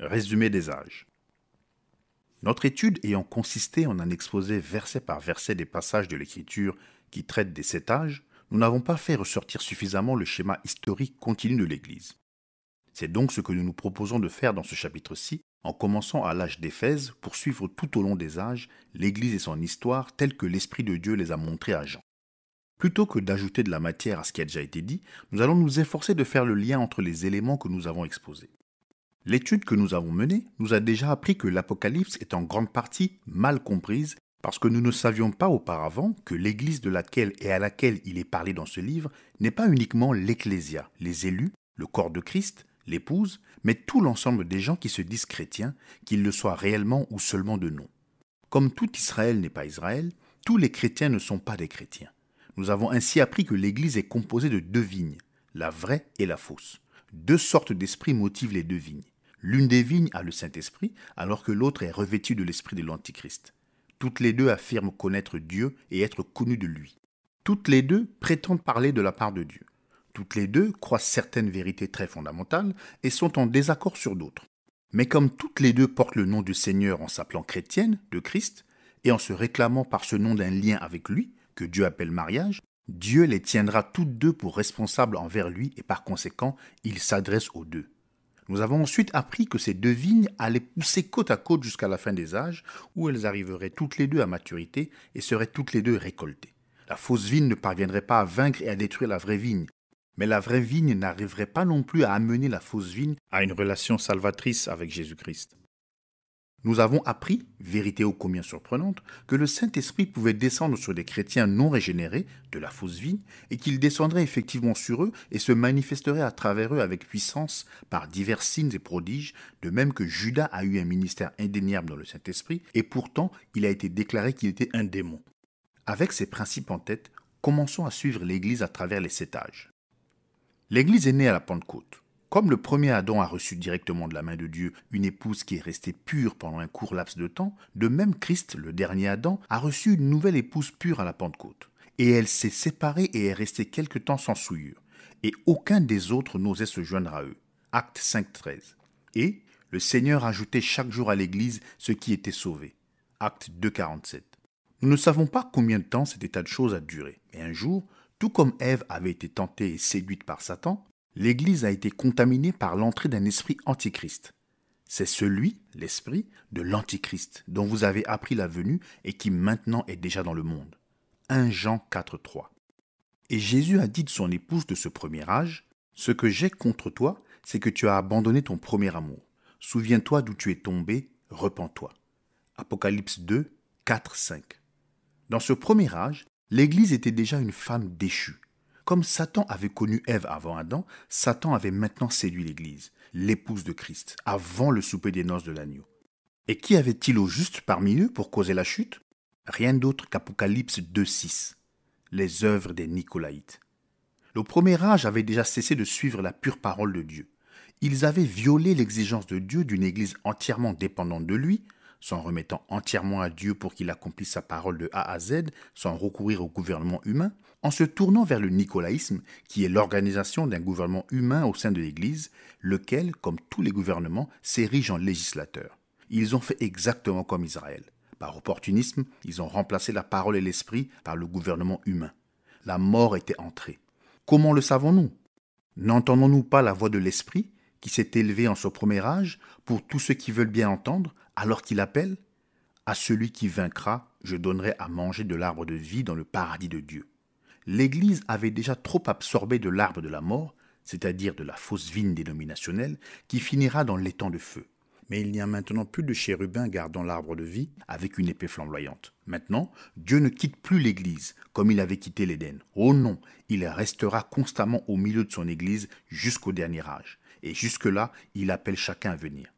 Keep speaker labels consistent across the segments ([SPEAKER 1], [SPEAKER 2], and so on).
[SPEAKER 1] Résumé des âges. Notre étude ayant consisté en un exposé verset par verset des passages de l'Écriture qui traitent des sept âges, nous n'avons pas fait ressortir suffisamment le schéma historique continu de l'Église. C'est donc ce que nous nous proposons de faire dans ce chapitre-ci, en commençant à l'âge d'Éphèse pour suivre tout au long des âges l'Église et son histoire telle que l'Esprit de Dieu les a montrées à Jean. Plutôt que d'ajouter de la matière à ce qui a déjà été dit, nous allons nous efforcer de faire le lien entre les éléments que nous avons exposés. L'étude que nous avons menée nous a déjà appris que l'Apocalypse est en grande partie mal comprise parce que nous ne savions pas auparavant que l'Église de laquelle et à laquelle il est parlé dans ce livre n'est pas uniquement l'Ecclésia, les élus, le corps de Christ, l'épouse, mais tout l'ensemble des gens qui se disent chrétiens, qu'ils le soient réellement ou seulement de nom. Comme tout Israël n'est pas Israël, tous les chrétiens ne sont pas des chrétiens. Nous avons ainsi appris que l'Église est composée de deux vignes, la vraie et la fausse. Deux sortes d'esprits motivent les deux vignes. L'une des vignes a le Saint-Esprit, alors que l'autre est revêtue de l'esprit de l'Antichrist. Toutes les deux affirment connaître Dieu et être connues de lui. Toutes les deux prétendent parler de la part de Dieu. Toutes les deux croient certaines vérités très fondamentales et sont en désaccord sur d'autres. Mais comme toutes les deux portent le nom du Seigneur en s'appelant chrétienne, de Christ, et en se réclamant par ce nom d'un lien avec lui, que Dieu appelle mariage, Dieu les tiendra toutes deux pour responsables envers lui et par conséquent, il s'adresse aux deux. Nous avons ensuite appris que ces deux vignes allaient pousser côte à côte jusqu'à la fin des âges, où elles arriveraient toutes les deux à maturité et seraient toutes les deux récoltées. La fausse vigne ne parviendrait pas à vaincre et à détruire la vraie vigne, mais la vraie vigne n'arriverait pas non plus à amener la fausse vigne à une relation salvatrice avec Jésus-Christ. Nous avons appris, vérité ô combien surprenante, que le Saint-Esprit pouvait descendre sur des chrétiens non régénérés de la fausse vie et qu'il descendrait effectivement sur eux et se manifesterait à travers eux avec puissance par divers signes et prodiges, de même que Judas a eu un ministère indéniable dans le Saint-Esprit et pourtant il a été déclaré qu'il était un démon. Avec ces principes en tête, commençons à suivre l'Église à travers les sept âges. L'Église est née à la Pentecôte. Comme le premier Adam a reçu directement de la main de Dieu une épouse qui est restée pure pendant un court laps de temps, de même Christ, le dernier Adam, a reçu une nouvelle épouse pure à la Pentecôte. Et elle s'est séparée et est restée quelque temps sans souillure. Et aucun des autres n'osait se joindre à eux. Acte 5, Et le Seigneur ajoutait chaque jour à l'Église ce qui était sauvé. Acte 2, Nous ne savons pas combien de temps cet état de choses a duré, mais un jour, tout comme Ève avait été tentée et séduite par Satan, l'Église a été contaminée par l'entrée d'un esprit antichrist. C'est celui, l'esprit, de l'antichrist dont vous avez appris la venue et qui maintenant est déjà dans le monde. 1 Jean 4,3. Et Jésus a dit de son épouse de ce premier âge, Ce que j'ai contre toi, c'est que tu as abandonné ton premier amour. Souviens-toi d'où tu es tombé, repens-toi. Apocalypse 2, 4, 5. Dans ce premier âge, l'Église était déjà une femme déchue, comme Satan avait connu Ève avant Adam, Satan avait maintenant séduit l'Église, l'épouse de Christ, avant le souper des noces de l'agneau. Et qui avait-il au juste parmi eux pour causer la chute Rien d'autre qu'Apocalypse 2.6, les œuvres des Nicolaïtes. Le premier âge avait déjà cessé de suivre la pure parole de Dieu. Ils avaient violé l'exigence de Dieu d'une Église entièrement dépendante de lui, s'en remettant entièrement à Dieu pour qu'il accomplisse sa parole de A à Z, sans recourir au gouvernement humain, en se tournant vers le nicolaïsme, qui est l'organisation d'un gouvernement humain au sein de l'Église, lequel, comme tous les gouvernements, s'érige en législateur. Ils ont fait exactement comme Israël. Par opportunisme, ils ont remplacé la parole et l'esprit par le gouvernement humain. La mort était entrée. Comment le savons-nous N'entendons-nous pas la voix de l'esprit qui s'est élevée en ce premier âge pour tous ceux qui veulent bien entendre, alors qu'il appelle À celui qui vaincra, je donnerai à manger de l'arbre de vie dans le paradis de Dieu. L'Église avait déjà trop absorbé de l'arbre de la mort, c'est-à-dire de la fausse vigne dénominationnelle, qui finira dans l'étang de feu. Mais il n'y a maintenant plus de chérubins gardant l'arbre de vie avec une épée flamboyante. Maintenant, Dieu ne quitte plus l'Église comme il avait quitté l'Éden. Oh non, il restera constamment au milieu de son Église jusqu'au dernier âge. Et jusque-là, il appelle chacun à venir.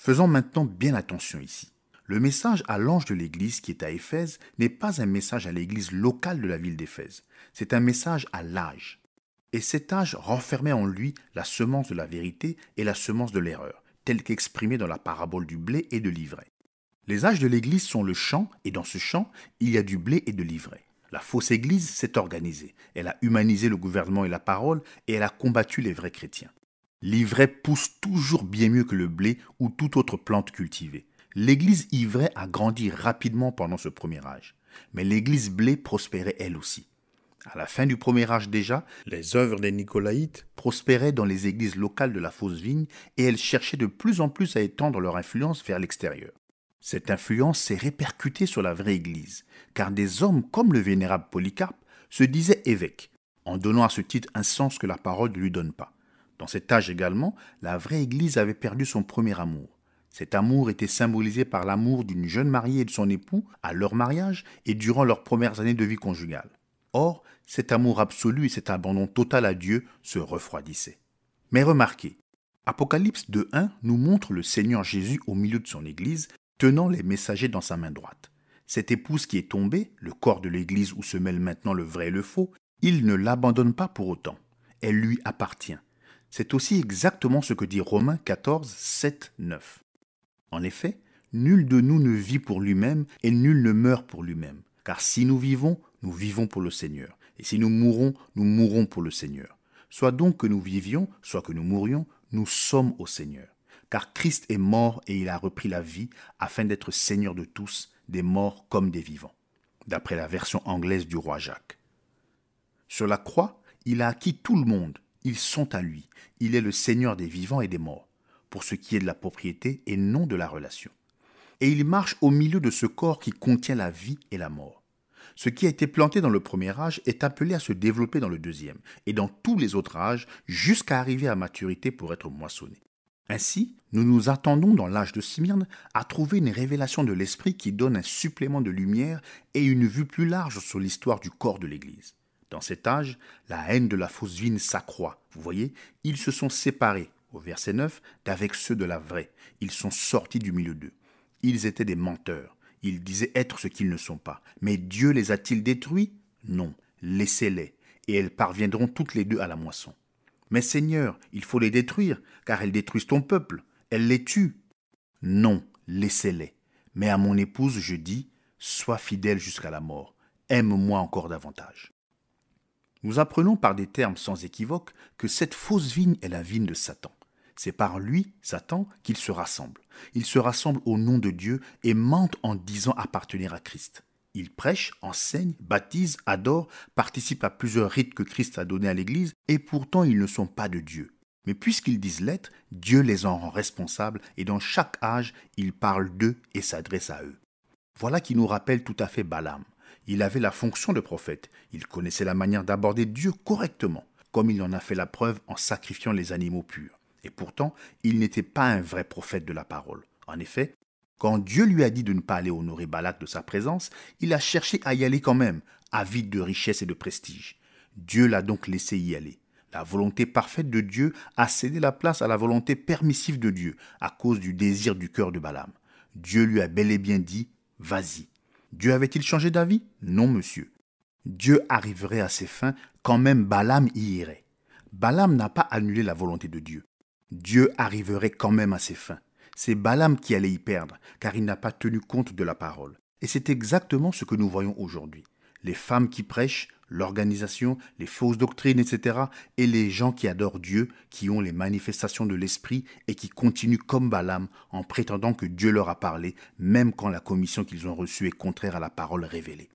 [SPEAKER 1] Faisons maintenant bien attention ici. Le message à l'ange de l'Église qui est à Éphèse n'est pas un message à l'Église locale de la ville d'Éphèse, c'est un message à l'âge. Et cet âge renfermait en lui la semence de la vérité et la semence de l'erreur, telle qu'exprimée dans la parabole du blé et de l'ivraie. Les âges de l'Église sont le champ, et dans ce champ, il y a du blé et de l'ivraie. La fausse Église s'est organisée, elle a humanisé le gouvernement et la parole, et elle a combattu les vrais chrétiens. L'ivraie pousse toujours bien mieux que le blé ou toute autre plante cultivée. L'église ivraie a grandi rapidement pendant ce premier âge, mais l'église blé prospérait elle aussi. À la fin du premier âge déjà, les œuvres des Nicolaïtes prospéraient dans les églises locales de la fausse vigne et elles cherchaient de plus en plus à étendre leur influence vers l'extérieur. Cette influence s'est répercutée sur la vraie église, car des hommes comme le vénérable Polycarpe se disaient évêques, en donnant à ce titre un sens que la parole ne lui donne pas. Dans cet âge également, la vraie Église avait perdu son premier amour. Cet amour était symbolisé par l'amour d'une jeune mariée et de son époux à leur mariage et durant leurs premières années de vie conjugale. Or, cet amour absolu et cet abandon total à Dieu se refroidissaient. Mais remarquez, Apocalypse 2.1 nous montre le Seigneur Jésus au milieu de son Église, tenant les messagers dans sa main droite. Cette épouse qui est tombée, le corps de l'Église où se mêlent maintenant le vrai et le faux, il ne l'abandonne pas pour autant. Elle lui appartient. C'est aussi exactement ce que dit Romains 14, 7, 9. En effet, nul de nous ne vit pour lui-même et nul ne meurt pour lui-même. Car si nous vivons, nous vivons pour le Seigneur. Et si nous mourons, nous mourons pour le Seigneur. Soit donc que nous vivions, soit que nous mourions, nous sommes au Seigneur. Car Christ est mort et il a repris la vie afin d'être Seigneur de tous, des morts comme des vivants, d'après la version anglaise du roi Jacques. Sur la croix, il a acquis tout le monde ils sont à lui. Il est le Seigneur des vivants et des morts, pour ce qui est de la propriété et non de la relation. Et il marche au milieu de ce corps qui contient la vie et la mort. Ce qui a été planté dans le premier âge est appelé à se développer dans le deuxième, et dans tous les autres âges, jusqu'à arriver à maturité pour être moissonné. Ainsi, nous nous attendons dans l'âge de Smyrne à trouver une révélation de l'esprit qui donne un supplément de lumière et une vue plus large sur l'histoire du corps de l'Église. Dans cet âge, la haine de la fausse vigne s'accroît. Vous voyez, ils se sont séparés, au verset 9, d'avec ceux de la vraie. Ils sont sortis du milieu d'eux. Ils étaient des menteurs. Ils disaient être ce qu'ils ne sont pas. Mais Dieu les a-t-il détruits Non, laissez-les, et elles parviendront toutes les deux à la moisson. Mais Seigneur, il faut les détruire, car elles détruisent ton peuple. Elles les tuent. Non, laissez-les. Mais à mon épouse, je dis, sois fidèle jusqu'à la mort. Aime-moi encore davantage. Nous apprenons par des termes sans équivoque que cette fausse vigne est la vigne de Satan. C'est par lui, Satan, qu'il se rassemble. Il se rassemble au nom de Dieu et mentent en disant appartenir à Christ. Il prêche, enseigne, baptise, adore, participe à plusieurs rites que Christ a donnés à l'Église, et pourtant ils ne sont pas de Dieu. Mais puisqu'ils disent l'être, Dieu les en rend responsables, et dans chaque âge, il parle d'eux et s'adresse à eux. Voilà qui nous rappelle tout à fait Balaam. Il avait la fonction de prophète, il connaissait la manière d'aborder Dieu correctement, comme il en a fait la preuve en sacrifiant les animaux purs. Et pourtant, il n'était pas un vrai prophète de la parole. En effet, quand Dieu lui a dit de ne pas aller honorer Balak de sa présence, il a cherché à y aller quand même, avide de richesse et de prestige. Dieu l'a donc laissé y aller. La volonté parfaite de Dieu a cédé la place à la volonté permissive de Dieu à cause du désir du cœur de Balaam. Dieu lui a bel et bien dit, vas-y. Dieu avait-il changé d'avis Non, monsieur. Dieu arriverait à ses fins quand même Balaam y irait. Balaam n'a pas annulé la volonté de Dieu. Dieu arriverait quand même à ses fins. C'est Balaam qui allait y perdre, car il n'a pas tenu compte de la parole. Et c'est exactement ce que nous voyons aujourd'hui. Les femmes qui prêchent, l'organisation, les fausses doctrines, etc., et les gens qui adorent Dieu, qui ont les manifestations de l'esprit et qui continuent comme Balaam en prétendant que Dieu leur a parlé, même quand la commission qu'ils ont reçue est contraire à la parole révélée.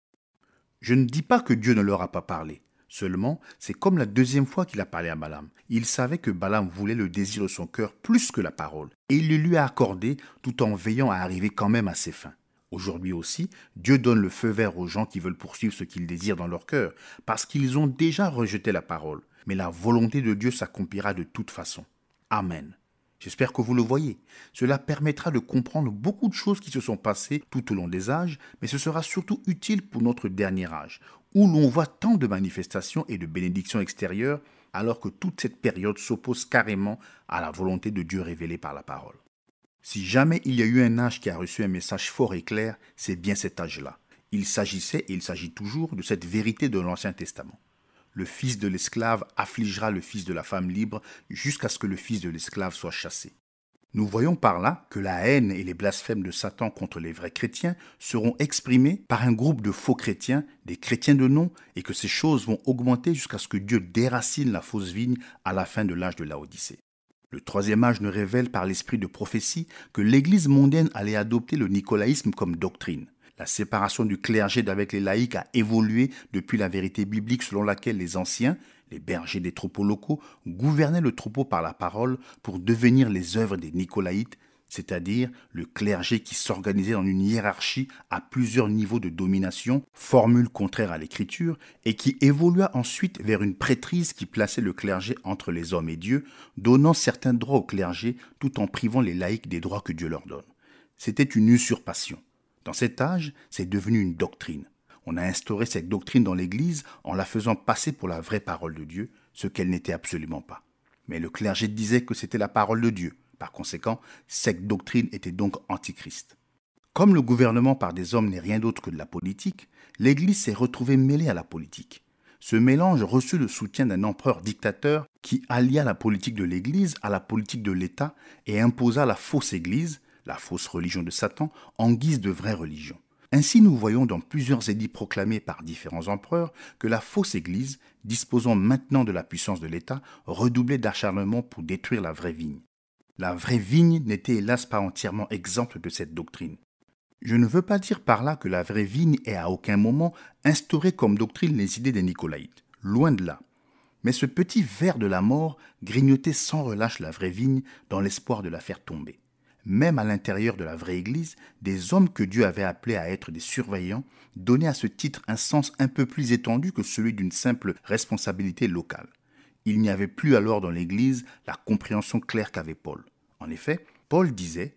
[SPEAKER 1] Je ne dis pas que Dieu ne leur a pas parlé. Seulement, c'est comme la deuxième fois qu'il a parlé à Balaam. Il savait que Balaam voulait le désir de son cœur plus que la parole, et il le lui a accordé tout en veillant à arriver quand même à ses fins. Aujourd'hui aussi, Dieu donne le feu vert aux gens qui veulent poursuivre ce qu'ils désirent dans leur cœur, parce qu'ils ont déjà rejeté la parole. Mais la volonté de Dieu s'accomplira de toute façon. Amen. J'espère que vous le voyez. Cela permettra de comprendre beaucoup de choses qui se sont passées tout au long des âges, mais ce sera surtout utile pour notre dernier âge, où l'on voit tant de manifestations et de bénédictions extérieures, alors que toute cette période s'oppose carrément à la volonté de Dieu révélée par la parole. Si jamais il y a eu un âge qui a reçu un message fort et clair, c'est bien cet âge-là. Il s'agissait et il s'agit toujours de cette vérité de l'Ancien Testament. Le fils de l'esclave affligera le fils de la femme libre jusqu'à ce que le fils de l'esclave soit chassé. Nous voyons par là que la haine et les blasphèmes de Satan contre les vrais chrétiens seront exprimés par un groupe de faux chrétiens, des chrétiens de nom, et que ces choses vont augmenter jusqu'à ce que Dieu déracine la fausse vigne à la fin de l'âge de la Odyssée. Le troisième âge ne révèle par l'esprit de prophétie que l'Église mondaine allait adopter le nicolaïsme comme doctrine. La séparation du clergé d'avec les laïcs a évolué depuis la vérité biblique selon laquelle les anciens, les bergers des troupeaux locaux, gouvernaient le troupeau par la parole pour devenir les œuvres des nicolaïtes, c'est-à-dire le clergé qui s'organisait dans une hiérarchie à plusieurs niveaux de domination, formule contraire à l'écriture, et qui évolua ensuite vers une prêtrise qui plaçait le clergé entre les hommes et Dieu, donnant certains droits au clergé tout en privant les laïcs des droits que Dieu leur donne. C'était une usurpation. Dans cet âge, c'est devenu une doctrine. On a instauré cette doctrine dans l'Église en la faisant passer pour la vraie parole de Dieu, ce qu'elle n'était absolument pas. Mais le clergé disait que c'était la parole de Dieu. Par conséquent, cette doctrine était donc antichrist. Comme le gouvernement par des hommes n'est rien d'autre que de la politique, l'Église s'est retrouvée mêlée à la politique. Ce mélange reçut le soutien d'un empereur dictateur qui allia la politique de l'Église à la politique de l'État et imposa la fausse Église, la fausse religion de Satan, en guise de vraie religion. Ainsi, nous voyons dans plusieurs édits proclamés par différents empereurs que la fausse Église, disposant maintenant de la puissance de l'État, redoublait d'acharnement pour détruire la vraie vigne. La vraie vigne n'était hélas pas entièrement exempte de cette doctrine. Je ne veux pas dire par là que la vraie vigne ait à aucun moment instauré comme doctrine les idées des Nicolaïtes, loin de là. Mais ce petit ver de la mort grignotait sans relâche la vraie vigne dans l'espoir de la faire tomber. Même à l'intérieur de la vraie Église, des hommes que Dieu avait appelés à être des surveillants donnaient à ce titre un sens un peu plus étendu que celui d'une simple responsabilité locale. Il n'y avait plus alors dans l'Église la compréhension claire qu'avait Paul. En effet, Paul disait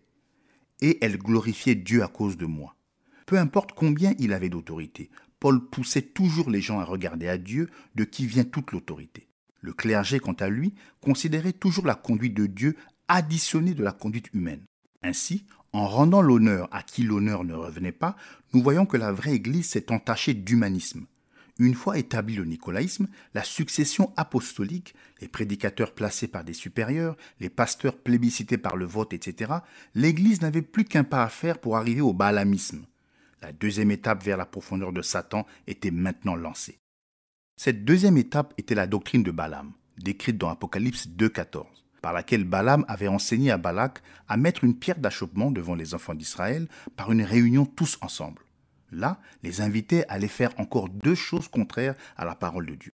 [SPEAKER 1] ⁇ Et elle glorifiait Dieu à cause de moi ⁇ Peu importe combien il avait d'autorité, Paul poussait toujours les gens à regarder à Dieu, de qui vient toute l'autorité. Le clergé, quant à lui, considérait toujours la conduite de Dieu additionnée de la conduite humaine. Ainsi, en rendant l'honneur à qui l'honneur ne revenait pas, nous voyons que la vraie Église s'est entachée d'humanisme. Une fois établi le nicolaïsme, la succession apostolique, les prédicateurs placés par des supérieurs, les pasteurs plébiscités par le vote, etc., l'Église n'avait plus qu'un pas à faire pour arriver au balamisme. La deuxième étape vers la profondeur de Satan était maintenant lancée. Cette deuxième étape était la doctrine de Balaam, décrite dans Apocalypse 2.14, par laquelle Balaam avait enseigné à Balak à mettre une pierre d'achoppement devant les enfants d'Israël par une réunion tous ensemble là les invités allaient faire encore deux choses contraires à la parole de Dieu.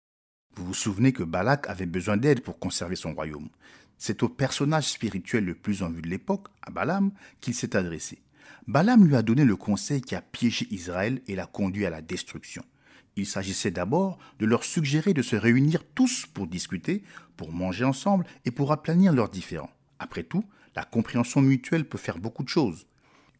[SPEAKER 1] Vous vous souvenez que Balak avait besoin d'aide pour conserver son royaume. C'est au personnage spirituel le plus en vue de l'époque, à Balaam, qu'il s'est adressé. Balaam lui a donné le conseil qui a piégé Israël et l'a conduit à la destruction. Il s'agissait d'abord de leur suggérer de se réunir tous pour discuter, pour manger ensemble et pour aplanir leurs différends. Après tout, la compréhension mutuelle peut faire beaucoup de choses.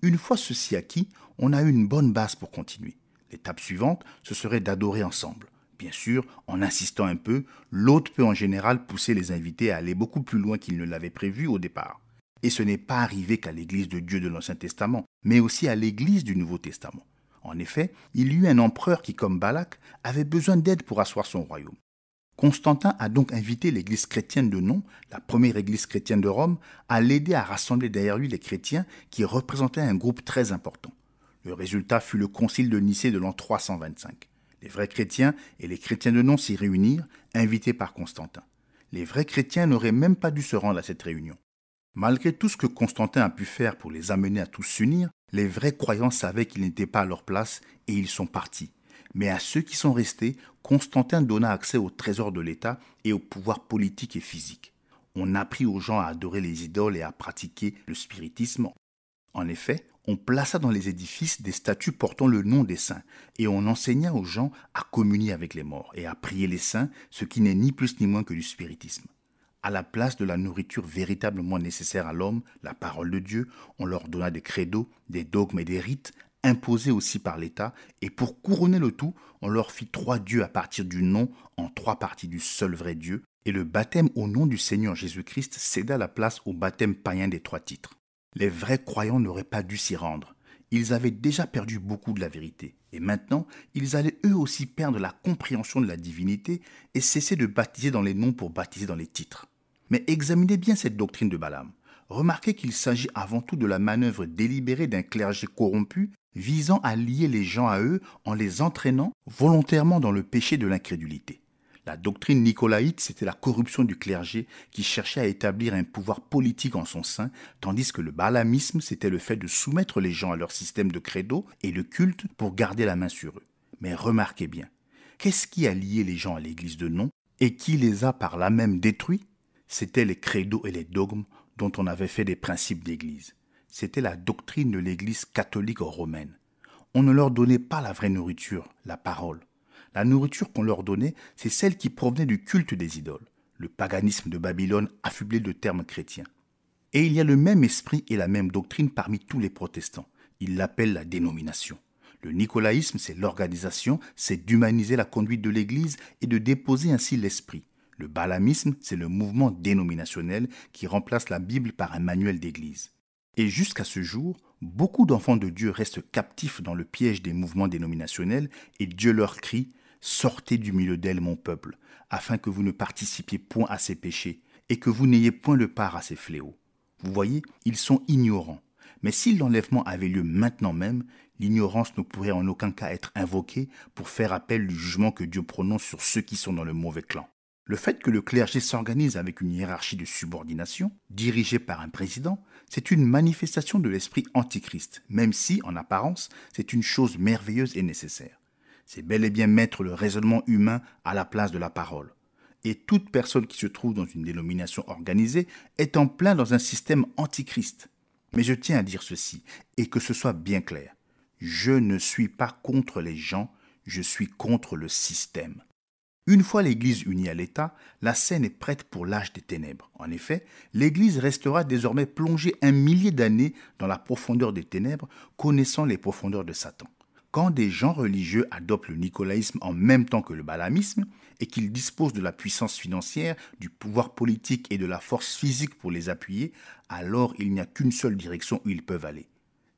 [SPEAKER 1] Une fois ceci acquis, on a eu une bonne base pour continuer. L'étape suivante, ce serait d'adorer ensemble. Bien sûr, en insistant un peu, l'hôte peut en général pousser les invités à aller beaucoup plus loin qu'ils ne l'avaient prévu au départ. Et ce n'est pas arrivé qu'à l'Église de Dieu de l'Ancien Testament, mais aussi à l'Église du Nouveau Testament. En effet, il y eut un empereur qui, comme Balak, avait besoin d'aide pour asseoir son royaume. Constantin a donc invité l'Église chrétienne de Nom, la première Église chrétienne de Rome, à l'aider à rassembler derrière lui les chrétiens qui représentaient un groupe très important. Le résultat fut le concile de Nicée de l'an 325. Les vrais chrétiens et les chrétiens de nom s'y réunirent, invités par Constantin. Les vrais chrétiens n'auraient même pas dû se rendre à cette réunion. Malgré tout ce que Constantin a pu faire pour les amener à tous s'unir, les vrais croyants savaient qu'ils n'étaient pas à leur place et ils sont partis. Mais à ceux qui sont restés, Constantin donna accès aux trésors de l'État et aux pouvoir politiques et physique. On apprit aux gens à adorer les idoles et à pratiquer le spiritisme. En effet, on plaça dans les édifices des statues portant le nom des saints, et on enseigna aux gens à communier avec les morts et à prier les saints, ce qui n'est ni plus ni moins que du spiritisme. À la place de la nourriture véritablement nécessaire à l'homme, la parole de Dieu, on leur donna des credos, des dogmes et des rites, imposés aussi par l'État, et pour couronner le tout, on leur fit trois dieux à partir du nom, en trois parties du seul vrai Dieu, et le baptême au nom du Seigneur Jésus-Christ céda la place au baptême païen des trois titres. Les vrais croyants n'auraient pas dû s'y rendre. Ils avaient déjà perdu beaucoup de la vérité, et maintenant ils allaient eux aussi perdre la compréhension de la divinité et cesser de baptiser dans les noms pour baptiser dans les titres. Mais examinez bien cette doctrine de Balaam. Remarquez qu'il s'agit avant tout de la manœuvre délibérée d'un clergé corrompu visant à lier les gens à eux en les entraînant volontairement dans le péché de l'incrédulité. La doctrine nicolaïte, c'était la corruption du clergé qui cherchait à établir un pouvoir politique en son sein, tandis que le balamisme, c'était le fait de soumettre les gens à leur système de credo et le culte pour garder la main sur eux. Mais remarquez bien, qu'est-ce qui a lié les gens à l'église de nom et qui les a par là même détruits C'étaient les credos et les dogmes dont on avait fait des principes d'église. C'était la doctrine de l'église catholique romaine. On ne leur donnait pas la vraie nourriture, la parole. La nourriture qu'on leur donnait, c'est celle qui provenait du culte des idoles. Le paganisme de Babylone affublé de termes chrétiens. Et il y a le même esprit et la même doctrine parmi tous les protestants. Ils l'appellent la dénomination. Le nicolaïsme, c'est l'organisation, c'est d'humaniser la conduite de l'Église et de déposer ainsi l'esprit. Le balamisme, c'est le mouvement dénominationnel qui remplace la Bible par un manuel d'Église. Et jusqu'à ce jour, beaucoup d'enfants de Dieu restent captifs dans le piège des mouvements dénominationnels et Dieu leur crie Sortez du milieu d'elle, mon peuple, afin que vous ne participiez point à ses péchés, et que vous n'ayez point le part à ses fléaux. Vous voyez, ils sont ignorants. Mais si l'enlèvement avait lieu maintenant même, l'ignorance ne pourrait en aucun cas être invoquée pour faire appel du jugement que Dieu prononce sur ceux qui sont dans le mauvais clan. Le fait que le clergé s'organise avec une hiérarchie de subordination, dirigée par un président, c'est une manifestation de l'esprit antichrist, même si, en apparence, c'est une chose merveilleuse et nécessaire c'est bel et bien mettre le raisonnement humain à la place de la parole. Et toute personne qui se trouve dans une dénomination organisée est en plein dans un système antichrist. Mais je tiens à dire ceci, et que ce soit bien clair. Je ne suis pas contre les gens, je suis contre le système. Une fois l'Église unie à l'État, la scène est prête pour l'âge des ténèbres. En effet, l'Église restera désormais plongée un millier d'années dans la profondeur des ténèbres, connaissant les profondeurs de Satan quand des gens religieux adoptent le nicolaïsme en même temps que le balamisme, et qu'ils disposent de la puissance financière, du pouvoir politique et de la force physique pour les appuyer, alors il n'y a qu'une seule direction où ils peuvent aller.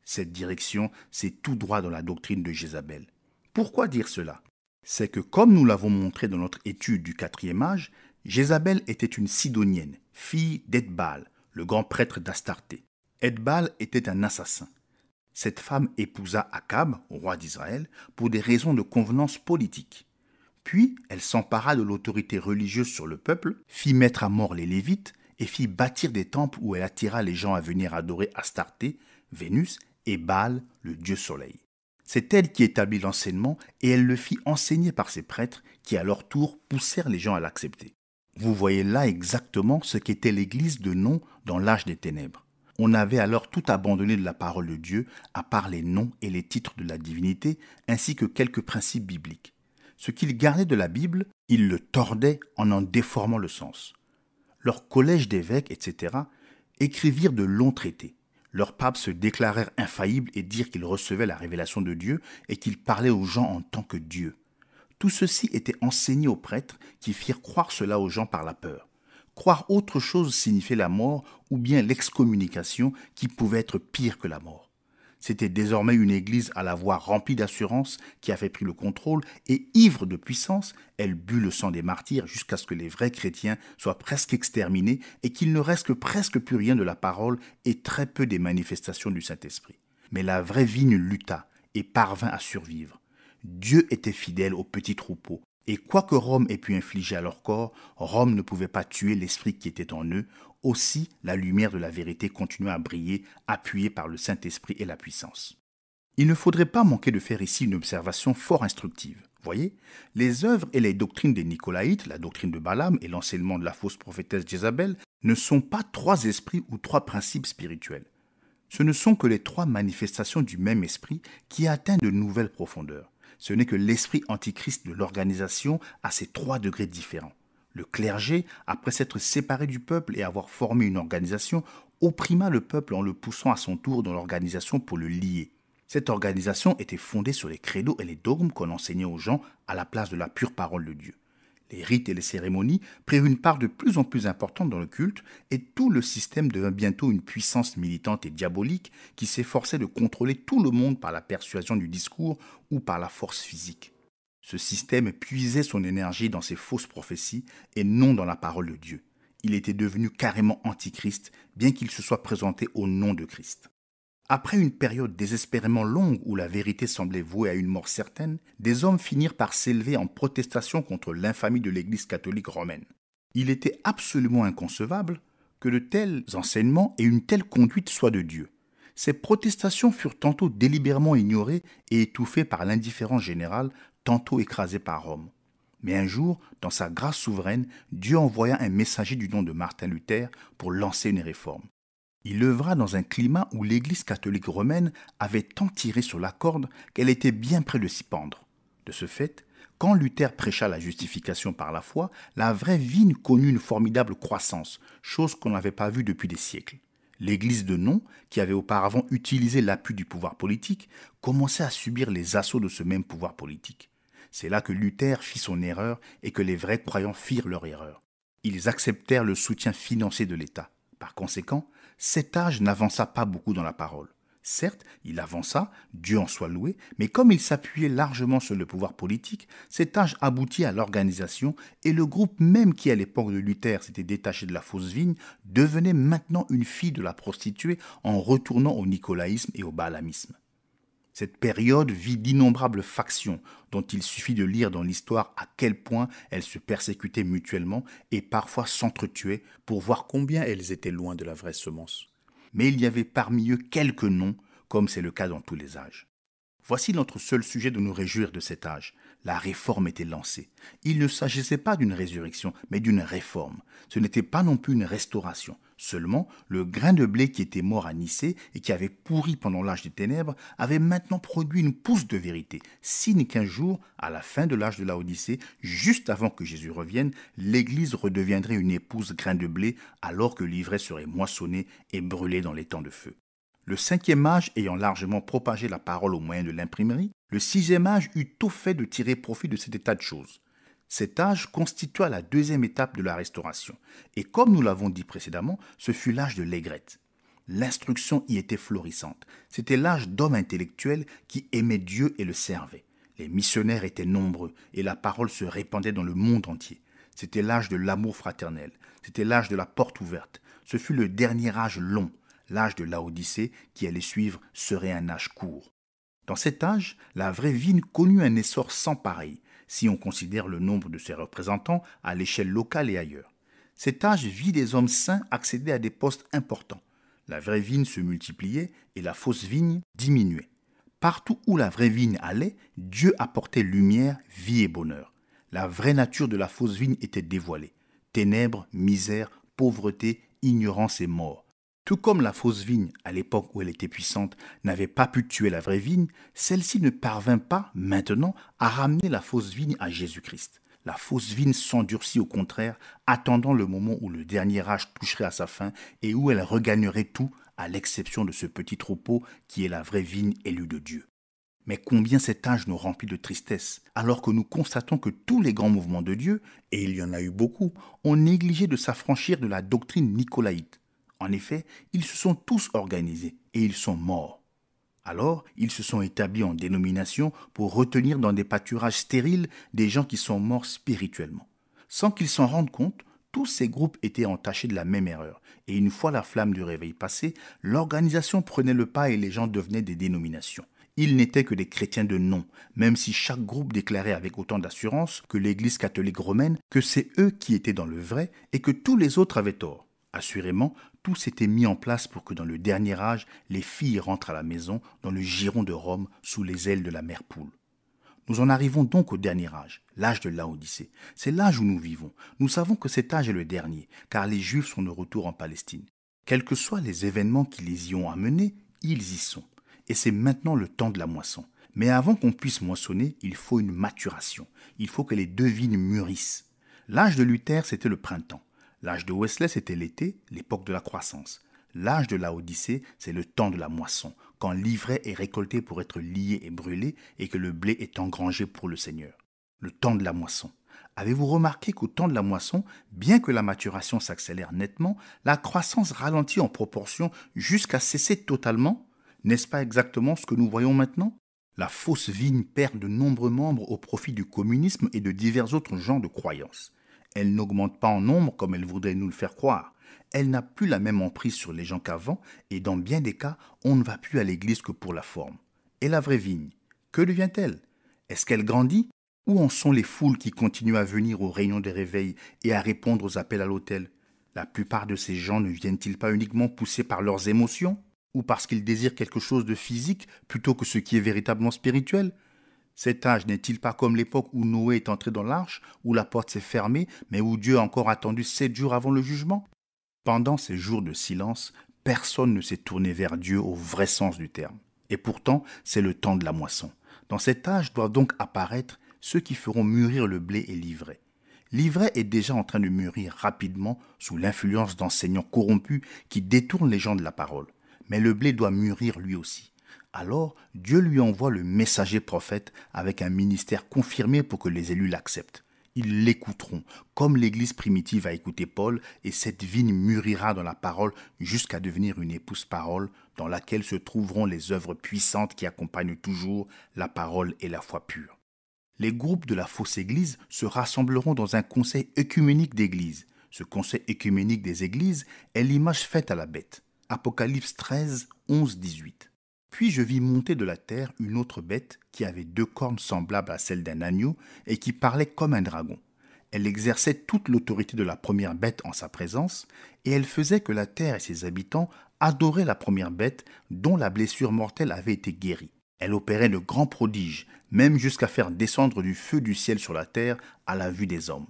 [SPEAKER 1] Cette direction, c'est tout droit dans la doctrine de Jézabel. Pourquoi dire cela C'est que comme nous l'avons montré dans notre étude du quatrième âge, Jézabel était une Sidonienne, fille d'Edbal, le grand prêtre d'Astarté. Edbal était un assassin cette femme épousa Akab, roi d'Israël, pour des raisons de convenance politique. Puis elle s'empara de l'autorité religieuse sur le peuple, fit mettre à mort les Lévites et fit bâtir des temples où elle attira les gens à venir adorer Astarté, Vénus et Baal, le dieu soleil. C'est elle qui établit l'enseignement et elle le fit enseigner par ses prêtres qui à leur tour poussèrent les gens à l'accepter. Vous voyez là exactement ce qu'était l'Église de nom dans l'âge des ténèbres. On avait alors tout abandonné de la parole de Dieu, à part les noms et les titres de la divinité, ainsi que quelques principes bibliques. Ce qu'ils gardaient de la Bible, ils le tordaient en en déformant le sens. Leurs collèges d'évêques, etc., écrivirent de longs traités. Leurs papes se déclarèrent infaillibles et dirent qu'ils recevaient la révélation de Dieu et qu'ils parlaient aux gens en tant que Dieu. Tout ceci était enseigné aux prêtres qui firent croire cela aux gens par la peur. Croire autre chose signifiait la mort ou bien l'excommunication qui pouvait être pire que la mort. C'était désormais une église à la voix remplie d'assurance qui avait pris le contrôle et ivre de puissance, elle but le sang des martyrs jusqu'à ce que les vrais chrétiens soient presque exterminés et qu'il ne reste presque plus rien de la parole et très peu des manifestations du Saint-Esprit. Mais la vraie vigne lutta et parvint à survivre. Dieu était fidèle au petit troupeau et quoique Rome ait pu infliger à leur corps, Rome ne pouvait pas tuer l'esprit qui était en eux. Aussi, la lumière de la vérité continuait à briller, appuyée par le Saint-Esprit et la puissance. Il ne faudrait pas manquer de faire ici une observation fort instructive. Voyez, les œuvres et les doctrines des Nicolaïtes, la doctrine de Balaam et l'enseignement de la fausse prophétesse Jézabel ne sont pas trois esprits ou trois principes spirituels. Ce ne sont que les trois manifestations du même esprit qui atteint de nouvelles profondeurs ce n'est que l'esprit antichrist de l'organisation à ses trois degrés différents. Le clergé, après s'être séparé du peuple et avoir formé une organisation, opprima le peuple en le poussant à son tour dans l'organisation pour le lier. Cette organisation était fondée sur les credos et les dogmes qu'on enseignait aux gens à la place de la pure parole de Dieu les rites et les cérémonies prirent une part de plus en plus importante dans le culte et tout le système devint bientôt une puissance militante et diabolique qui s'efforçait de contrôler tout le monde par la persuasion du discours ou par la force physique. Ce système puisait son énergie dans ses fausses prophéties et non dans la parole de Dieu. Il était devenu carrément antichrist, bien qu'il se soit présenté au nom de Christ. Après une période désespérément longue où la vérité semblait vouée à une mort certaine, des hommes finirent par s'élever en protestation contre l'infamie de l'Église catholique romaine. Il était absolument inconcevable que de tels enseignements et une telle conduite soient de Dieu. Ces protestations furent tantôt délibérément ignorées et étouffées par l'indifférence générale, tantôt écrasées par Rome. Mais un jour, dans sa grâce souveraine, Dieu envoya un messager du nom de Martin Luther pour lancer une réforme. Il œuvra dans un climat où l'Église catholique romaine avait tant tiré sur la corde qu'elle était bien près de s'y pendre. De ce fait, quand Luther prêcha la justification par la foi, la vraie vigne connut une formidable croissance, chose qu'on n'avait pas vue depuis des siècles. L'Église de nom, qui avait auparavant utilisé l'appui du pouvoir politique, commençait à subir les assauts de ce même pouvoir politique. C'est là que Luther fit son erreur et que les vrais croyants firent leur erreur. Ils acceptèrent le soutien financier de l'État. Par conséquent, cet âge n'avança pas beaucoup dans la parole. Certes, il avança, Dieu en soit loué, mais comme il s'appuyait largement sur le pouvoir politique, cet âge aboutit à l'organisation et le groupe même qui à l'époque de Luther s'était détaché de la fausse vigne devenait maintenant une fille de la prostituée en retournant au nicolaïsme et au balamisme. Cette période vit d'innombrables factions dont il suffit de lire dans l'histoire à quel point elles se persécutaient mutuellement et parfois s'entretuaient pour voir combien elles étaient loin de la vraie semence. Mais il y avait parmi eux quelques noms, comme c'est le cas dans tous les âges. Voici notre seul sujet de nous réjouir de cet âge. La réforme était lancée. Il ne s'agissait pas d'une résurrection, mais d'une réforme. Ce n'était pas non plus une restauration. Seulement, le grain de blé qui était mort à Nicée et qui avait pourri pendant l'âge des ténèbres avait maintenant produit une pousse de vérité, signe qu'un jour, à la fin de l'âge de la Odyssée, juste avant que Jésus revienne, l'Église redeviendrait une épouse grain de blé alors que l'ivraie serait moissonnée et brûlée dans les temps de feu. Le cinquième âge ayant largement propagé la parole au moyen de l'imprimerie, le sixième âge eut tout fait de tirer profit de cet état de choses. Cet âge constitua la deuxième étape de la restauration, et comme nous l'avons dit précédemment, ce fut l'âge de l'aigrette. L'instruction y était florissante. C'était l'âge d'hommes intellectuels qui aimaient Dieu et le servaient. Les missionnaires étaient nombreux et la parole se répandait dans le monde entier. C'était l'âge de l'amour fraternel. C'était l'âge de la porte ouverte. Ce fut le dernier âge long, l'âge de l'Odyssée qui allait suivre serait un âge court. Dans cet âge, la vraie vigne connut un essor sans pareil si on considère le nombre de ses représentants à l'échelle locale et ailleurs. Cet âge vit des hommes saints accéder à des postes importants. La vraie vigne se multipliait et la fausse vigne diminuait. Partout où la vraie vigne allait, Dieu apportait lumière, vie et bonheur. La vraie nature de la fausse vigne était dévoilée. Ténèbres, misère, pauvreté, ignorance et mort. Tout comme la fausse vigne, à l'époque où elle était puissante, n'avait pas pu tuer la vraie vigne, celle-ci ne parvint pas, maintenant, à ramener la fausse vigne à Jésus-Christ. La fausse vigne s'endurcit au contraire, attendant le moment où le dernier âge toucherait à sa fin et où elle regagnerait tout, à l'exception de ce petit troupeau qui est la vraie vigne élue de Dieu. Mais combien cet âge nous remplit de tristesse, alors que nous constatons que tous les grands mouvements de Dieu, et il y en a eu beaucoup, ont négligé de s'affranchir de la doctrine nicolaïte en effet, ils se sont tous organisés et ils sont morts. Alors, ils se sont établis en dénomination pour retenir dans des pâturages stériles des gens qui sont morts spirituellement. Sans qu'ils s'en rendent compte, tous ces groupes étaient entachés de la même erreur, et une fois la flamme du réveil passée, l'organisation prenait le pas et les gens devenaient des dénominations. Ils n'étaient que des chrétiens de nom, même si chaque groupe déclarait avec autant d'assurance que l'Église catholique romaine que c'est eux qui étaient dans le vrai et que tous les autres avaient tort. Assurément, tout s'était mis en place pour que dans le dernier âge, les filles rentrent à la maison dans le giron de Rome sous les ailes de la mère poule. Nous en arrivons donc au dernier âge, l'âge de l'Odyssée. C'est l'âge où nous vivons. Nous savons que cet âge est le dernier, car les Juifs sont de retour en Palestine. Quels que soient les événements qui les y ont amenés, ils y sont. Et c'est maintenant le temps de la moisson. Mais avant qu'on puisse moissonner, il faut une maturation. Il faut que les deux mûrissent. L'âge de Luther, c'était le printemps. L'âge de Wesley, c'était l'été, l'époque de la croissance. L'âge de la Odyssée, c'est le temps de la moisson, quand l'ivraie est récoltée pour être liée et brûlée et que le blé est engrangé pour le Seigneur. Le temps de la moisson. Avez-vous remarqué qu'au temps de la moisson, bien que la maturation s'accélère nettement, la croissance ralentit en proportion jusqu'à cesser totalement N'est-ce pas exactement ce que nous voyons maintenant La fausse vigne perd de nombreux membres au profit du communisme et de divers autres genres de croyances. Elle n'augmente pas en nombre comme elle voudrait nous le faire croire. Elle n'a plus la même emprise sur les gens qu'avant, et dans bien des cas, on ne va plus à l'église que pour la forme. Et la vraie vigne, que devient-elle Est-ce qu'elle grandit Où en sont les foules qui continuent à venir aux réunions des réveils et à répondre aux appels à l'autel La plupart de ces gens ne viennent-ils pas uniquement poussés par leurs émotions ou parce qu'ils désirent quelque chose de physique plutôt que ce qui est véritablement spirituel cet âge n'est-il pas comme l'époque où Noé est entré dans l'arche, où la porte s'est fermée, mais où Dieu a encore attendu sept jours avant le jugement Pendant ces jours de silence, personne ne s'est tourné vers Dieu au vrai sens du terme. Et pourtant, c'est le temps de la moisson. Dans cet âge doivent donc apparaître ceux qui feront mûrir le blé et l'ivraie. L'ivraie est déjà en train de mûrir rapidement sous l'influence d'enseignants corrompus qui détournent les gens de la parole. Mais le blé doit mûrir lui aussi. Alors Dieu lui envoie le messager prophète avec un ministère confirmé pour que les élus l'acceptent. Ils l'écouteront, comme l'Église primitive a écouté Paul, et cette vigne mûrira dans la parole jusqu'à devenir une épouse parole dans laquelle se trouveront les œuvres puissantes qui accompagnent toujours la parole et la foi pure. Les groupes de la fausse Église se rassembleront dans un conseil œcuménique d'Église. Ce conseil œcuménique des Églises est l'image faite à la bête. Apocalypse 13, 11, 18. Puis je vis monter de la terre une autre bête qui avait deux cornes semblables à celles d'un agneau et qui parlait comme un dragon. Elle exerçait toute l'autorité de la première bête en sa présence, et elle faisait que la terre et ses habitants adoraient la première bête dont la blessure mortelle avait été guérie. Elle opérait de grands prodiges, même jusqu'à faire descendre du feu du ciel sur la terre à la vue des hommes.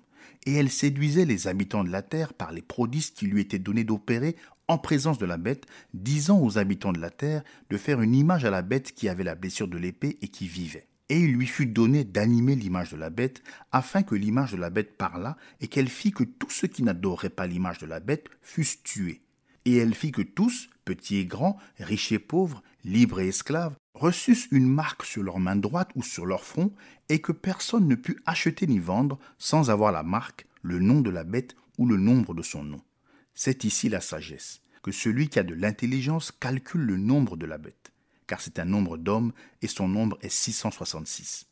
[SPEAKER 1] Et elle séduisait les habitants de la terre par les prodiges qui lui étaient donnés d'opérer en présence de la bête, disant aux habitants de la terre de faire une image à la bête qui avait la blessure de l'épée et qui vivait. Et il lui fut donné d'animer l'image de la bête, afin que l'image de la bête parlât, et qu'elle fit que tous ceux qui n'adoraient pas l'image de la bête fussent tués. Et elle fit que tous, petits et grands, riches et pauvres, libres et esclaves, reçussent une marque sur leur main droite ou sur leur front, et que personne ne put acheter ni vendre sans avoir la marque, le nom de la bête ou le nombre de son nom. C'est ici la sagesse, que celui qui a de l'intelligence calcule le nombre de la bête, car c'est un nombre d'hommes et son nombre est 666.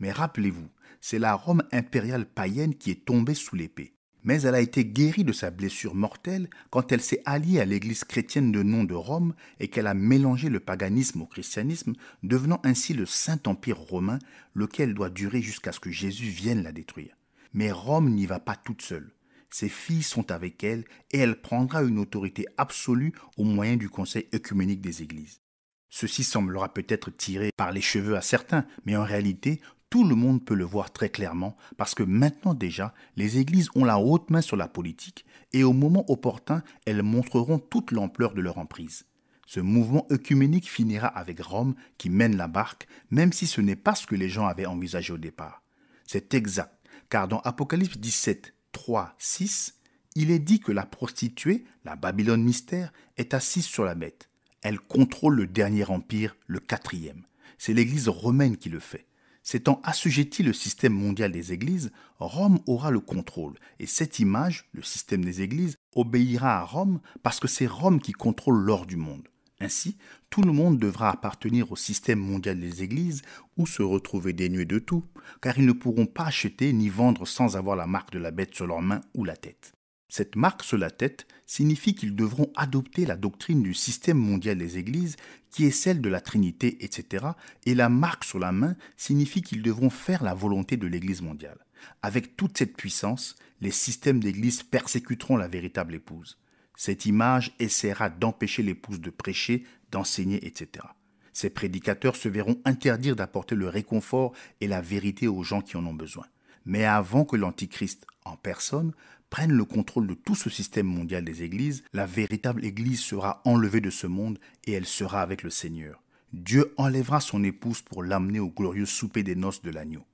[SPEAKER 1] Mais rappelez-vous, c'est la Rome impériale païenne qui est tombée sous l'épée, mais elle a été guérie de sa blessure mortelle quand elle s'est alliée à l'Église chrétienne de nom de Rome et qu'elle a mélangé le paganisme au christianisme, devenant ainsi le Saint-Empire romain, lequel doit durer jusqu'à ce que Jésus vienne la détruire. Mais Rome n'y va pas toute seule. Ses filles sont avec elle et elle prendra une autorité absolue au moyen du Conseil œcuménique des Églises. Ceci semblera peut-être tiré par les cheveux à certains, mais en réalité, tout le monde peut le voir très clairement parce que maintenant déjà, les églises ont la haute main sur la politique et au moment opportun, elles montreront toute l'ampleur de leur emprise. Ce mouvement œcuménique finira avec Rome qui mène la barque, même si ce n'est pas ce que les gens avaient envisagé au départ. C'est exact, car dans Apocalypse 17, 3,6, il est dit que la prostituée, la Babylone mystère, est assise sur la bête. Elle contrôle le dernier empire, le quatrième. C'est l'Église romaine qui le fait. S'étant assujetti le système mondial des églises, Rome aura le contrôle, et cette image, le système des églises, obéira à Rome parce que c'est Rome qui contrôle l'or du monde. Ainsi, tout le monde devra appartenir au système mondial des églises ou se retrouver dénué de tout, car ils ne pourront pas acheter ni vendre sans avoir la marque de la bête sur leur main ou la tête. Cette marque sur la tête signifie qu'ils devront adopter la doctrine du système mondial des églises, qui est celle de la Trinité, etc., et la marque sur la main signifie qu'ils devront faire la volonté de l'Église mondiale. Avec toute cette puissance, les systèmes d'église persécuteront la véritable épouse. Cette image essaiera d'empêcher l'épouse de prêcher, d'enseigner, etc. Ces prédicateurs se verront interdire d'apporter le réconfort et la vérité aux gens qui en ont besoin. Mais avant que l'Antichrist en personne prenne le contrôle de tout ce système mondial des églises, la véritable église sera enlevée de ce monde et elle sera avec le Seigneur. Dieu enlèvera son épouse pour l'amener au glorieux souper des noces de l'agneau.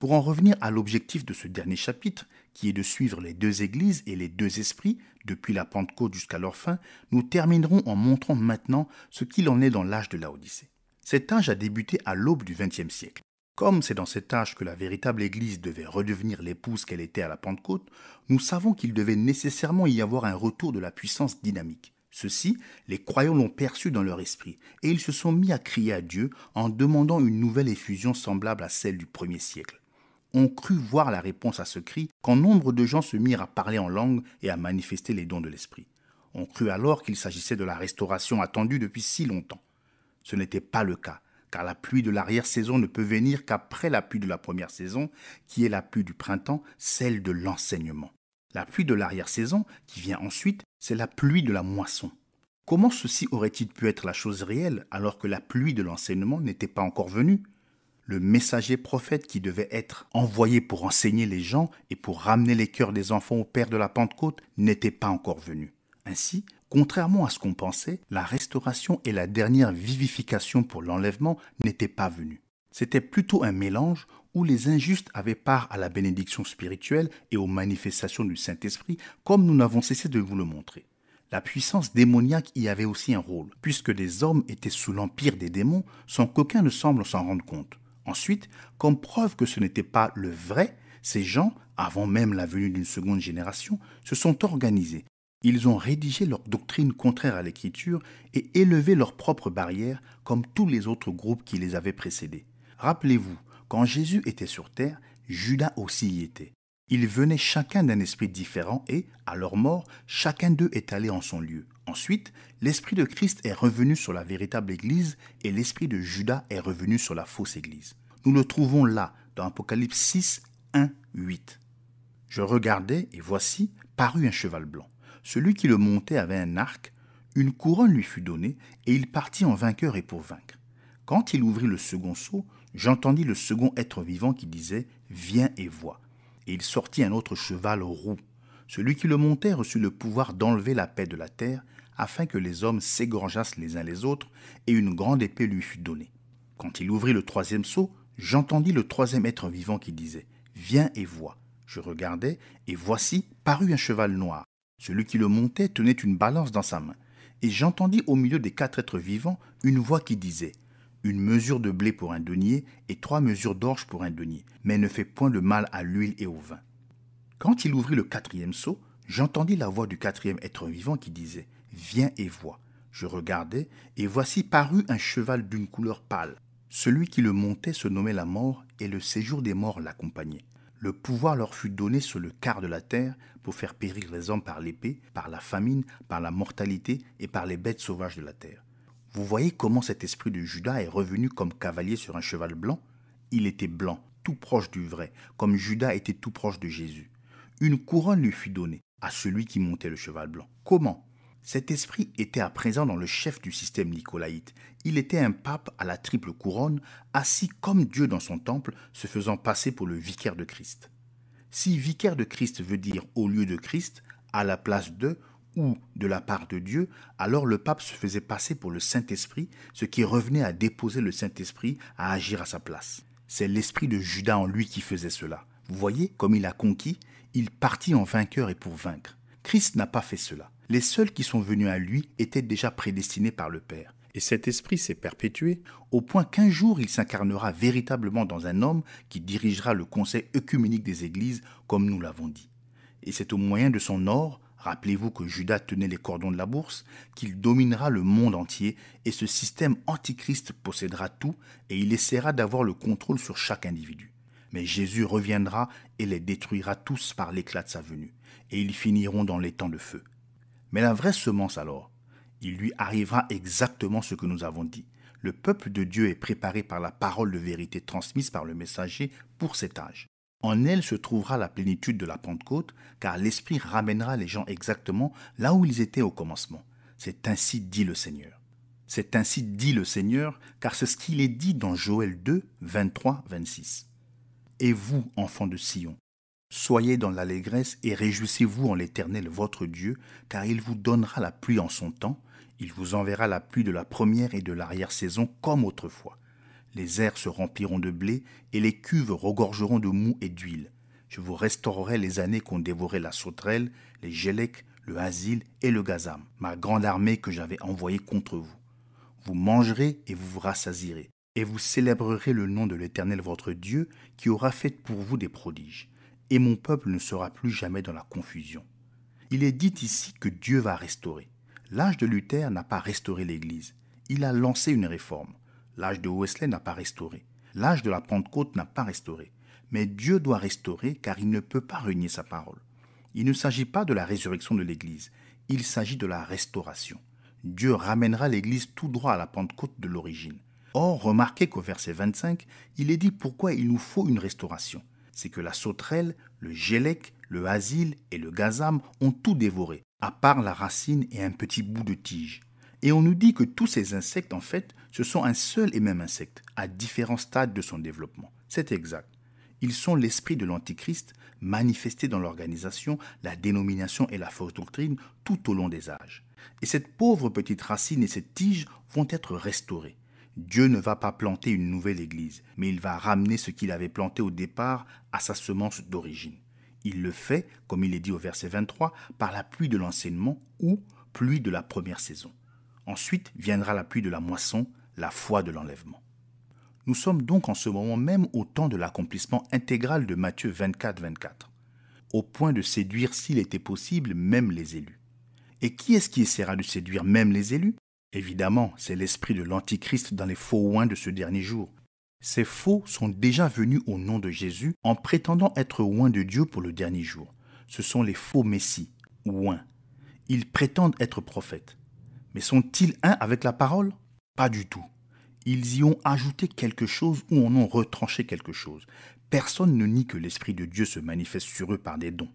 [SPEAKER 1] Pour en revenir à l'objectif de ce dernier chapitre, qui est de suivre les deux églises et les deux esprits depuis la Pentecôte jusqu'à leur fin, nous terminerons en montrant maintenant ce qu'il en est dans l'âge de la Odyssée. Cet âge a débuté à l'aube du XXe siècle. Comme c'est dans cet âge que la véritable Église devait redevenir l'épouse qu'elle était à la Pentecôte, nous savons qu'il devait nécessairement y avoir un retour de la puissance dynamique. Ceci, les croyants l'ont perçu dans leur esprit, et ils se sont mis à crier à Dieu en demandant une nouvelle effusion semblable à celle du premier siècle. On crut voir la réponse à ce cri quand nombre de gens se mirent à parler en langue et à manifester les dons de l'esprit. On crut alors qu'il s'agissait de la restauration attendue depuis si longtemps. Ce n'était pas le cas, car la pluie de l'arrière-saison ne peut venir qu'après la pluie de la première saison, qui est la pluie du printemps, celle de l'enseignement. La pluie de l'arrière-saison, qui vient ensuite, c'est la pluie de la moisson. Comment ceci aurait-il pu être la chose réelle alors que la pluie de l'enseignement n'était pas encore venue le messager prophète qui devait être envoyé pour enseigner les gens et pour ramener les cœurs des enfants au Père de la Pentecôte, n'était pas encore venu. Ainsi, contrairement à ce qu'on pensait, la restauration et la dernière vivification pour l'enlèvement n'étaient pas venues. C'était plutôt un mélange où les injustes avaient part à la bénédiction spirituelle et aux manifestations du Saint-Esprit, comme nous n'avons cessé de vous le montrer. La puissance démoniaque y avait aussi un rôle, puisque les hommes étaient sous l'empire des démons sans qu'aucun ne semble s'en rendre compte. Ensuite, comme preuve que ce n'était pas le vrai, ces gens, avant même la venue d'une seconde génération, se sont organisés. Ils ont rédigé leur doctrine contraire à l'écriture et élevé leurs propres barrières comme tous les autres groupes qui les avaient précédés. Rappelez-vous, quand Jésus était sur terre, Judas aussi y était. Ils venaient chacun d'un esprit différent et, à leur mort, chacun d'eux est allé en son lieu. Ensuite, l'Esprit de Christ est revenu sur la véritable Église et l'Esprit de Judas est revenu sur la fausse Église. Nous le trouvons là, dans Apocalypse 6, 1, Je regardais, et voici, parut un cheval blanc. Celui qui le montait avait un arc, une couronne lui fut donnée, et il partit en vainqueur et pour vaincre. Quand il ouvrit le second seau, j'entendis le second être vivant qui disait Viens et vois. Et il sortit un autre cheval roux. Celui qui le montait reçut le pouvoir d'enlever la paix de la terre, afin que les hommes s'égorgeassent les uns les autres, et une grande épée lui fut donnée. Quand il ouvrit le troisième seau, j'entendis le troisième être vivant qui disait Viens et vois. Je regardai, et voici parut un cheval noir. Celui qui le montait tenait une balance dans sa main. Et j'entendis au milieu des quatre êtres vivants une voix qui disait Une mesure de blé pour un denier et trois mesures d'orge pour un denier, mais ne fais point de mal à l'huile et au vin. Quand il ouvrit le quatrième seau, j'entendis la voix du quatrième être vivant qui disait Viens et vois. Je regardai, et voici parut un cheval d'une couleur pâle. Celui qui le montait se nommait la mort, et le séjour des morts l'accompagnait. Le pouvoir leur fut donné sur le quart de la terre pour faire périr les hommes par l'épée, par la famine, par la mortalité et par les bêtes sauvages de la terre. Vous voyez comment cet esprit de Judas est revenu comme cavalier sur un cheval blanc Il était blanc, tout proche du vrai, comme Judas était tout proche de Jésus. Une couronne lui fut donnée à celui qui montait le cheval blanc. Comment cet esprit était à présent dans le chef du système nicolaïte. Il était un pape à la triple couronne, assis comme Dieu dans son temple, se faisant passer pour le vicaire de Christ. Si vicaire de Christ veut dire au lieu de Christ, à la place de ou de la part de Dieu, alors le pape se faisait passer pour le Saint-Esprit, ce qui revenait à déposer le Saint-Esprit à agir à sa place. C'est l'esprit de Judas en lui qui faisait cela. Vous voyez, comme il a conquis, il partit en vainqueur et pour vaincre. Christ n'a pas fait cela les seuls qui sont venus à lui étaient déjà prédestinés par le Père. Et cet esprit s'est perpétué au point qu'un jour il s'incarnera véritablement dans un homme qui dirigera le Conseil œcuménique des Églises, comme nous l'avons dit. Et c'est au moyen de son or, rappelez-vous que Judas tenait les cordons de la bourse, qu'il dominera le monde entier, et ce système antichrist possédera tout, et il essaiera d'avoir le contrôle sur chaque individu. Mais Jésus reviendra et les détruira tous par l'éclat de sa venue, et ils finiront dans les temps de feu. Mais la vraie semence alors, il lui arrivera exactement ce que nous avons dit. Le peuple de Dieu est préparé par la parole de vérité transmise par le messager pour cet âge. En elle se trouvera la plénitude de la Pentecôte, car l'Esprit ramènera les gens exactement là où ils étaient au commencement. C'est ainsi dit le Seigneur. C'est ainsi dit le Seigneur, car c'est ce qu'il est dit dans Joël 2, 23, 26. Et vous, enfants de Sion, Soyez dans l'allégresse et réjouissez-vous en l'Éternel votre Dieu, car il vous donnera la pluie en son temps, il vous enverra la pluie de la première et de l'arrière-saison comme autrefois. Les airs se rempliront de blé, et les cuves regorgeront de mou et d'huile. Je vous restaurerai les années qu'ont dévorait la sauterelle, les gélecs, le hasil et le gazam, ma grande armée que j'avais envoyée contre vous. Vous mangerez et vous vous rassasirez, et vous célébrerez le nom de l'Éternel votre Dieu, qui aura fait pour vous des prodiges et mon peuple ne sera plus jamais dans la confusion. Il est dit ici que Dieu va restaurer. L'âge de Luther n'a pas restauré l'Église. Il a lancé une réforme. L'âge de Wesley n'a pas restauré. L'âge de la Pentecôte n'a pas restauré. Mais Dieu doit restaurer car il ne peut pas renier sa parole. Il ne s'agit pas de la résurrection de l'Église, il s'agit de la restauration. Dieu ramènera l'Église tout droit à la Pentecôte de l'origine. Or, remarquez qu'au verset 25, il est dit pourquoi il nous faut une restauration c'est que la sauterelle, le gélec, le asile et le gazam ont tout dévoré, à part la racine et un petit bout de tige. Et on nous dit que tous ces insectes, en fait, ce sont un seul et même insecte, à différents stades de son développement. C'est exact. Ils sont l'esprit de l'Antichrist manifesté dans l'organisation, la dénomination et la fausse doctrine tout au long des âges. Et cette pauvre petite racine et cette tige vont être restaurées. Dieu ne va pas planter une nouvelle église, mais il va ramener ce qu'il avait planté au départ à sa semence d'origine. Il le fait, comme il est dit au verset 23, par la pluie de l'enseignement ou pluie de la première saison. Ensuite viendra la pluie de la moisson, la foi de l'enlèvement. Nous sommes donc en ce moment même au temps de l'accomplissement intégral de Matthieu 24, 24, au point de séduire s'il était possible même les élus. Et qui est-ce qui essaiera de séduire même les élus Évidemment, c'est l'esprit de l'Antichrist dans les faux ouins de ce dernier jour. Ces faux sont déjà venus au nom de Jésus en prétendant être oints de Dieu pour le dernier jour. Ce sont les faux messies, oints. Ils prétendent être prophètes. Mais sont-ils un avec la parole Pas du tout. Ils y ont ajouté quelque chose ou en ont retranché quelque chose. Personne ne nie que l'Esprit de Dieu se manifeste sur eux par des dons.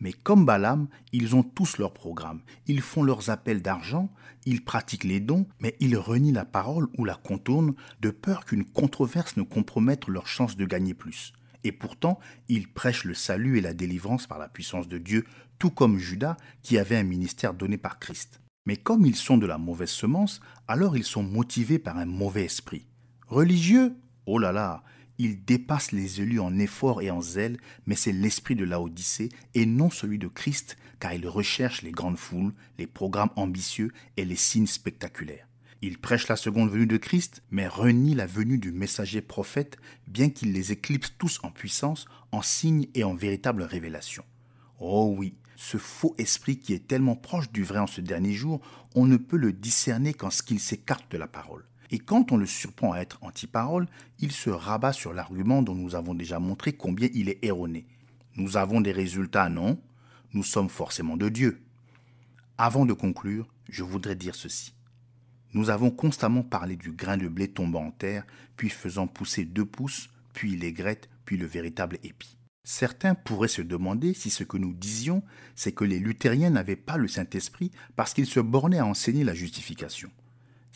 [SPEAKER 1] Mais comme Balaam, ils ont tous leur programme. Ils font leurs appels d'argent, ils pratiquent les dons, mais ils renient la parole ou la contournent de peur qu'une controverse ne compromette leur chance de gagner plus. Et pourtant, ils prêchent le salut et la délivrance par la puissance de Dieu, tout comme Judas qui avait un ministère donné par Christ. Mais comme ils sont de la mauvaise semence, alors ils sont motivés par un mauvais esprit. Religieux Oh là là, il dépasse les élus en effort et en zèle, mais c'est l'esprit de Odyssée et non celui de Christ, car il recherche les grandes foules, les programmes ambitieux et les signes spectaculaires. Il prêche la seconde venue de Christ, mais renie la venue du messager prophète, bien qu'il les éclipse tous en puissance, en signes et en véritable révélation. Oh oui, ce faux esprit qui est tellement proche du vrai en ce dernier jour, on ne peut le discerner qu'en ce qu'il s'écarte de la parole. Et quand on le surprend à être anti-parole, il se rabat sur l'argument dont nous avons déjà montré combien il est erroné. Nous avons des résultats, non Nous sommes forcément de Dieu. Avant de conclure, je voudrais dire ceci. Nous avons constamment parlé du grain de blé tombant en terre, puis faisant pousser deux pouces, puis les l'aigrette, puis le véritable épi. Certains pourraient se demander si ce que nous disions, c'est que les luthériens n'avaient pas le Saint-Esprit parce qu'ils se bornaient à enseigner la justification.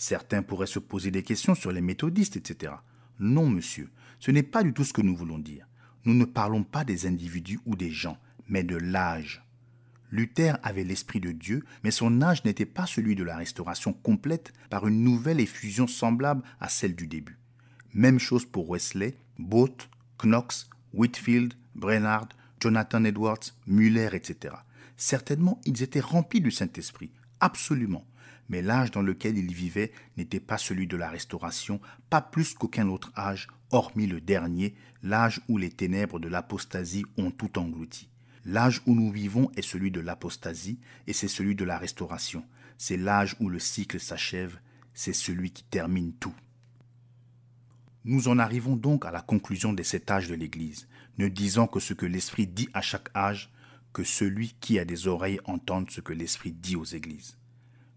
[SPEAKER 1] Certains pourraient se poser des questions sur les méthodistes, etc. Non, monsieur, ce n'est pas du tout ce que nous voulons dire. Nous ne parlons pas des individus ou des gens, mais de l'âge. Luther avait l'esprit de Dieu, mais son âge n'était pas celui de la restauration complète par une nouvelle effusion semblable à celle du début. Même chose pour Wesley, Booth, Knox, Whitfield, Brainard, Jonathan Edwards, Muller, etc. Certainement, ils étaient remplis du Saint-Esprit, absolument mais l'âge dans lequel il vivait n'était pas celui de la Restauration, pas plus qu'aucun autre âge, hormis le dernier, l'âge où les ténèbres de l'apostasie ont tout englouti. L'âge où nous vivons est celui de l'apostasie et c'est celui de la Restauration. C'est l'âge où le cycle s'achève, c'est celui qui termine tout. Nous en arrivons donc à la conclusion de cet âge de l'Église, ne disant que ce que l'Esprit dit à chaque âge, que celui qui a des oreilles entende ce que l'Esprit dit aux Églises.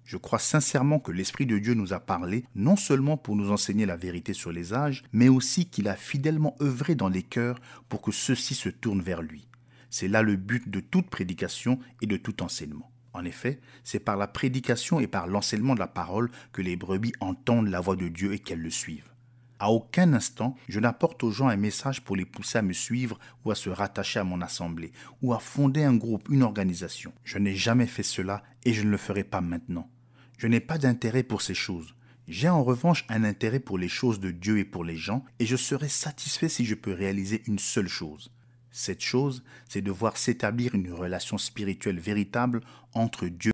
[SPEAKER 1] Je crois sincèrement que l'Esprit de Dieu nous a parlé non seulement pour nous enseigner la vérité sur les âges, mais aussi qu'il a fidèlement œuvré dans les cœurs pour que ceux-ci se tournent vers lui. C'est là le but de toute prédication et de tout enseignement. En effet, c'est par la prédication et par l'enseignement de la parole que les brebis entendent la voix de Dieu et qu'elles le suivent. À aucun instant, je n'apporte aux gens un message pour les pousser à me suivre ou à se rattacher à mon assemblée ou à fonder un groupe, une organisation. Je n'ai jamais fait cela et je ne le ferai pas maintenant. Je n'ai pas d'intérêt pour ces choses. J'ai en revanche un intérêt pour les choses de Dieu et pour les gens, et je serai satisfait si je peux réaliser une seule chose. Cette chose, c'est de voir s'établir une relation spirituelle véritable entre Dieu